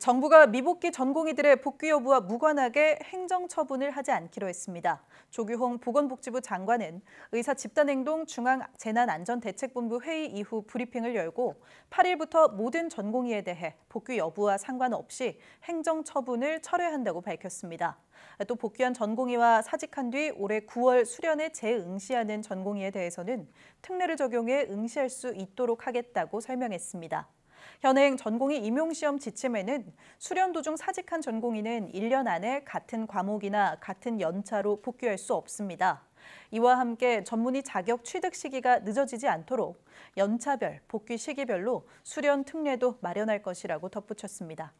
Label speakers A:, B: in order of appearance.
A: 정부가 미복귀 전공의들의 복귀 여부와 무관하게 행정 처분을 하지 않기로 했습니다. 조규홍 보건복지부 장관은 의사 집단행동 중앙재난안전대책본부 회의 이후 브리핑을 열고 8일부터 모든 전공의에 대해 복귀 여부와 상관없이 행정 처분을 철회한다고 밝혔습니다. 또 복귀한 전공의와 사직한 뒤 올해 9월 수련에 재응시하는 전공의에 대해서는 특례를 적용해 응시할 수 있도록 하겠다고 설명했습니다. 현행 전공의 임용시험 지침에는 수련 도중 사직한 전공인은 1년 안에 같은 과목이나 같은 연차로 복귀할 수 없습니다. 이와 함께 전문의 자격 취득 시기가 늦어지지 않도록 연차별, 복귀 시기별로 수련 특례도 마련할 것이라고 덧붙였습니다.